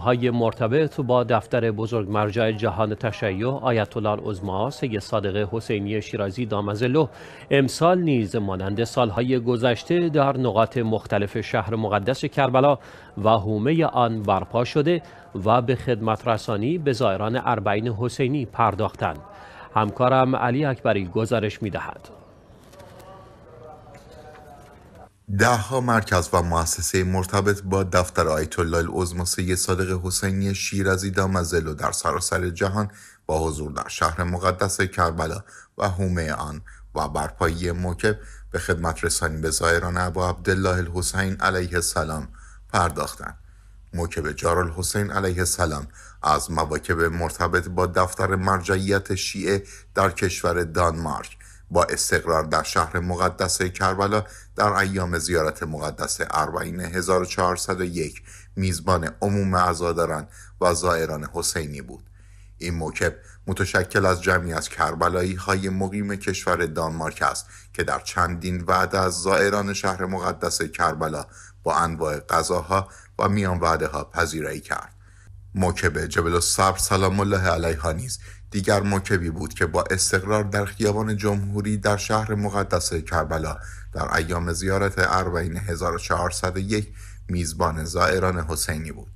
های مرتبط با دفتر بزرگ مرجع جهان تشیع آیت الله عظما سید صادق حسینی شیرازی دامزلو امسال نیز مانند سالهای گذشته در نقاط مختلف شهر مقدس کربلا و حومه آن برپا شده و به خدمت رسانی به زائران اربعین حسینی پرداختند همکارم علی اکبری گزارش می‌دهد. دهها مرکز و مؤسسه مرتبط با دفتر آیت الله العظم صادق حسینی شیرازی دامزلو در سراسر جهان با حضور در شهر مقدس کربلا و حومه آن و برپایی موکب به خدمت رسانی به ظاهران ابو عبدالله الحسین علیه السلام پرداختند موکب حسین علیه السلام از مواکب مرتبط با دفتر مرجعیت شیعه در کشور دانمارک با استقرار در شهر مقدس کربلا در ایام زیارت مقدس اربعین 1401 میزبان عموم عزاداران و زائران حسینی بود این موکب متشکل از جمعی از کربلایی های مقیم کشور دانمارک است که در چندین وعده از زائران شهر مقدس کربلا با انواع غذاها و میان وعده ها پذیرایی کرد موکب جبل الصبر سلام الله علیه نیز دیگر مکبی بود که با استقرار در خیابان جمهوری در شهر مقدس کربلا در ایام زیارت اربعین 1401 میزبان زائران حسینی بود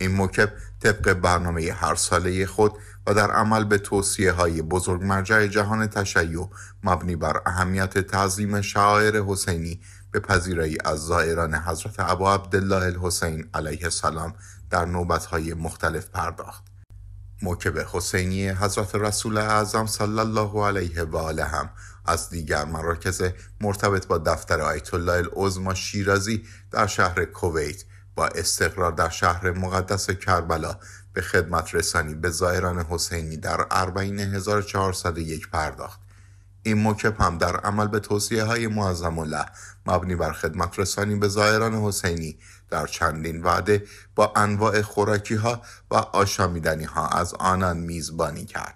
این مکب طبق برنامه هر ساله خود و در عمل به توصیه های بزرگ مرجع جهان تشیع مبنی بر اهمیت تعظیم شاعر حسینی به پذیرایی از زائران حضرت ابا عبدالله الحسین علیه السلام در نوبت های مختلف پرداخت. موکب حسینی حضرت رسول اعظم صلی الله علیه و آله هم از دیگر مراکز مرتبط با دفتر آیت الله العظما شیرازی در شهر کویت با استقرار در شهر مقدس کربلا به خدمت رسانی به زائران حسینی در اربعین 1401 پرداخت این موکب هم در عمل به توصیه های معظم الله مبنی بر خدمت رسانی به زائران حسینی در چندین وعده با انواع خوراکی ها و آشامیدنی ها از آنان میزبانی کرد.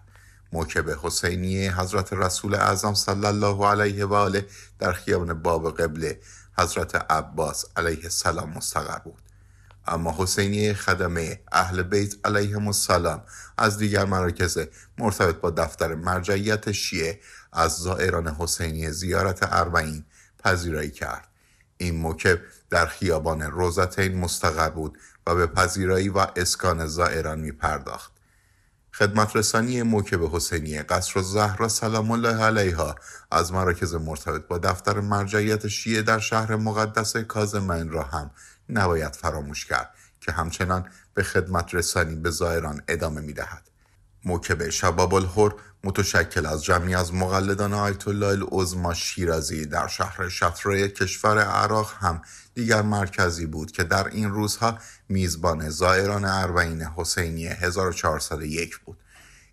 موکب حسینی حضرت رسول اعظم صلی الله علیه و آله در خیابان باب قبله حضرت عباس علیه السلام مستقر بود. اما حسینی خدمه اهل بیت علیه السلام از دیگر مراکز مرتبط با دفتر مرجعیت شیعه از زائران حسینی زیارت اربعین پذیرایی کرد این موکب در خیابان روزتین مستقر بود و به پذیرایی و اسکان زائران می پرداخت. خدمت رسانی موکب حسینی قصر و زهرا سلام الله علیها از مراکز مرتبط با دفتر مرجعیت شیعه در شهر مقدس کازمین را هم نباید فراموش کرد که همچنان به خدمت رسانی به زائران ادامه می دهد. موکب شباب الهور متشکل از جمعی از مقلدان آیت الله العظما شیرازی در شهر شطره کشور عراق هم دیگر مرکزی بود که در این روزها میزبان زائران اربعین حسینی 1401 بود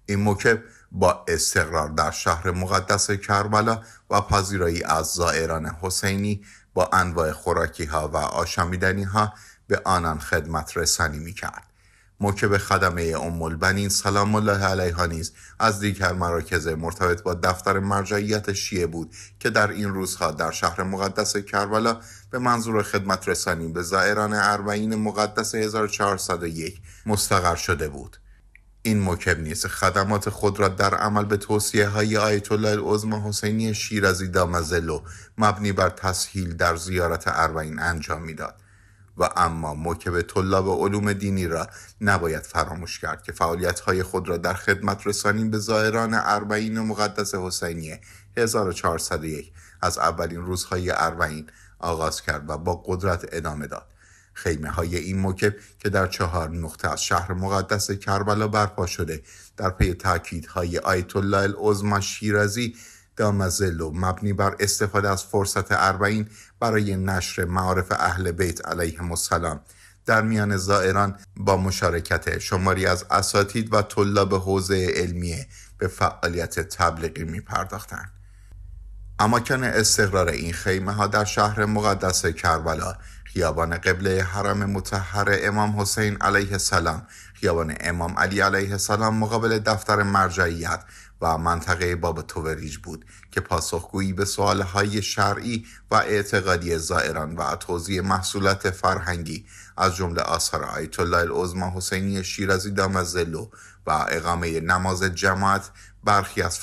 این موکب با استقرار در شهر مقدس کربلا و پذیرایی از زائران حسینی با انواع خوراکی ها و آشامیدنی ها به آنان خدمت رسانی می کرد. موکب خدمه ام البنین سلام الله علیها نیز از دیگر مراکز مرتبط با دفتر مرجعیت شیعه بود که در این روزها در شهر مقدس کربلا به منظور خدمت رسانی به زائران اربعین مقدس 1401 مستقر شده بود این موکب نیست خدمات خود را در عمل به توصیه های آیت الله العظم حسینی شیرازی دامزلو مبنی بر تسهیل در زیارت اربعین انجام میداد و اما موکب طلاب علوم دینی را نباید فراموش کرد که فعالیت های خود را در خدمت رسانی به زائران اربعین و مقدس حسینی 1401 از اولین روزهای اربعین آغاز کرد و با قدرت ادامه داد خیمه های این موکب که در چهار نقطه از شهر مقدس کربلا برپا شده در پی های آیت الله العظما شیرازی و مبنی بر استفاده از فرصت اربعین برای نشر معارف اهل بیت علیه السلام در میان زائران با مشارکت شماری از اساتید و طلاب حوزه علمیه به فعالیت تبلیغی می پرداختند. اماکن استقرار این خیمه ها در شهر مقدس کربلا خیابان قبله حرم متحر امام حسین علیه السلام خیابان امام علی علیه السلام مقابل دفتر مرجعیت و منطقه باب توریج بود که پاسخگویی به سوالهای شرعی و اعتقادی زائران و توضیح محصولات فرهنگی از جمله آثار آیت الله العظمه حسینی شیرازی دامزلو و اقامه نماز جماعت برخی از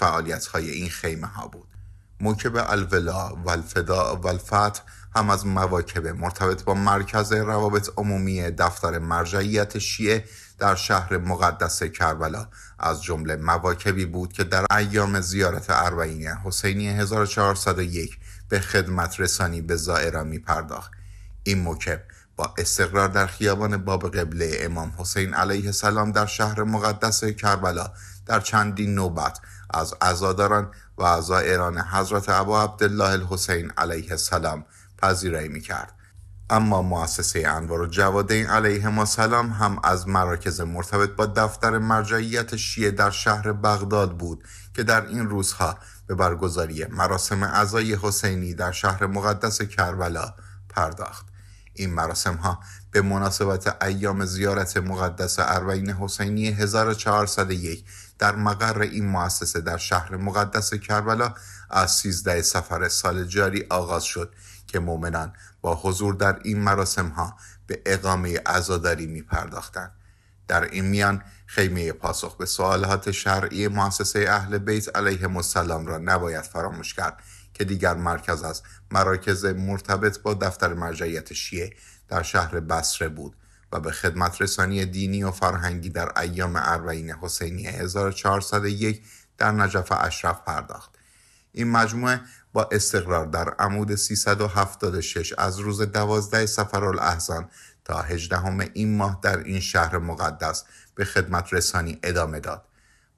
های این خیمه ها بود موکب الولا والفدا والفتح هم از مواکب مرتبط با مرکز روابط عمومی دفتر مرجعیت شیعه در شهر مقدس کربلا از جمله مواکبی بود که در ایام زیارت اربعین حسینی 1401 به خدمت رسانی به زائران می پرداخت این موکب با استقرار در خیابان باب قبله امام حسین علیه السلام در شهر مقدس کربلا در چندین نوبت از عزاداران و اعضای ایران حضرت ابا عبدالله الحسین علیه السلام پذیرایی کرد اما مؤسسه انوار و جوادین علیه ما سلام هم از مراکز مرتبط با دفتر مرجعیت شیعه در شهر بغداد بود که در این روزها به برگزاری مراسم عزای حسینی در شهر مقدس کربلا پرداخت این مراسم ها به مناسبت ایام زیارت مقدس اربعین حسینی 1401 در مقر این مؤسسه در شهر مقدس کربلا از 13 سفر سال جاری آغاز شد که مؤمنان با حضور در این مراسم ها به اقامه عزاداری می پرداختند. در این میان خیمه پاسخ به سوالات شرعی مؤسسه اهل بیت علیه السلام را نباید فراموش کرد که دیگر مرکز از مراکز مرتبط با دفتر مرجعیت شیعه در شهر بصره بود و به خدمت رسانی دینی و فرهنگی در ایام اربعین حسینی 1401 در نجف اشرف پرداخت این مجموعه با استقرار در عمود 376 از روز 12 سفرالاحزان تا 18 این ماه در این شهر مقدس به خدمت رسانی ادامه داد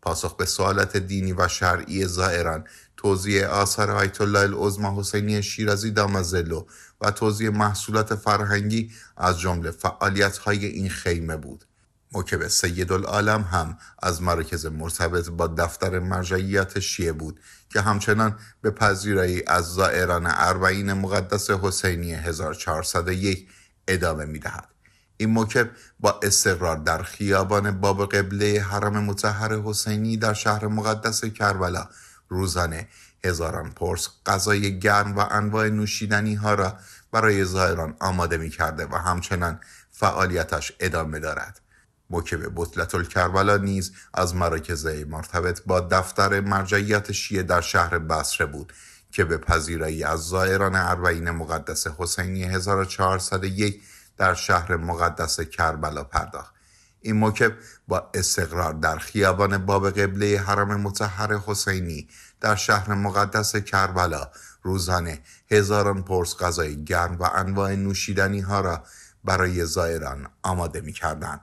پاسخ به سوالات دینی و شرعی زائران توزیع آثار آیت الله العظما حسینی شیرازی دامزلو و توزیع محصولات فرهنگی از جمله فعالیت های این خیمه بود مکب سید العالم هم از مرکز مرتبط با دفتر مرجعیت شیعه بود که همچنان به پذیرایی از زائران اربعین مقدس حسینی 1401 ادامه میدهد این موکب با استقرار در خیابان باب قبله حرم متحر حسینی در شهر مقدس کربلا روزانه هزاران پرس غذای گرم و انواع نوشیدنی ها را برای زائران آماده می کرده و همچنان فعالیتش ادامه دارد موکب بطلت الکربلا نیز از مراکز مرتبط با دفتر مرجعیت شیعه در شهر بصره بود که به پذیرایی از زائران اربعین مقدس حسینی 1401 در شهر مقدس کربلا پرداخت این موکب با استقرار در خیابان باب قبله حرم متحر حسینی در شهر مقدس کربلا روزانه هزاران پرس غذای گرم و انواع نوشیدنی ها را برای زائران آماده می کردن.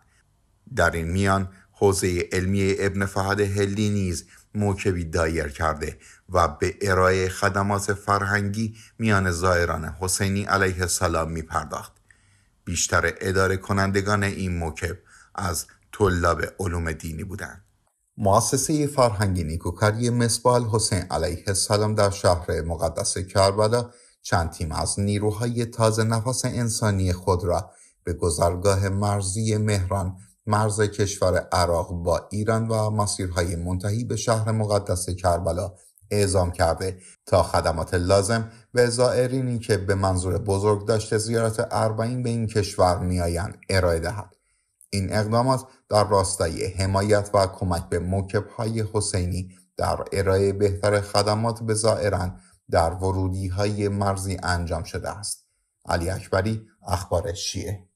در این میان حوزه علمی ابن فهد هلی نیز موکبی دایر کرده و به ارائه خدمات فرهنگی میان زائران حسینی علیه السلام می پرداخت. بیشتر اداره کنندگان این موکب از طلاب علوم دینی بودند. مؤسسه فرهنگ نیکوکاری مصباح حسین علیه السلام در شهر مقدس کربلا چند تیم از نیروهای تازه نفس انسانی خود را به گذرگاه مرزی مهران مرز کشور عراق با ایران و مسیرهای منتهی به شهر مقدس کربلا اعزام کرده تا خدمات لازم به زائرینی که به منظور بزرگ داشته زیارت اربعین به این کشور میآیند ارائه دهد این اقدامات در راستای حمایت و کمک به موکب های حسینی در ارائه بهتر خدمات به زائران در ورودی های مرزی انجام شده است. علی اکبری اخبار شیعه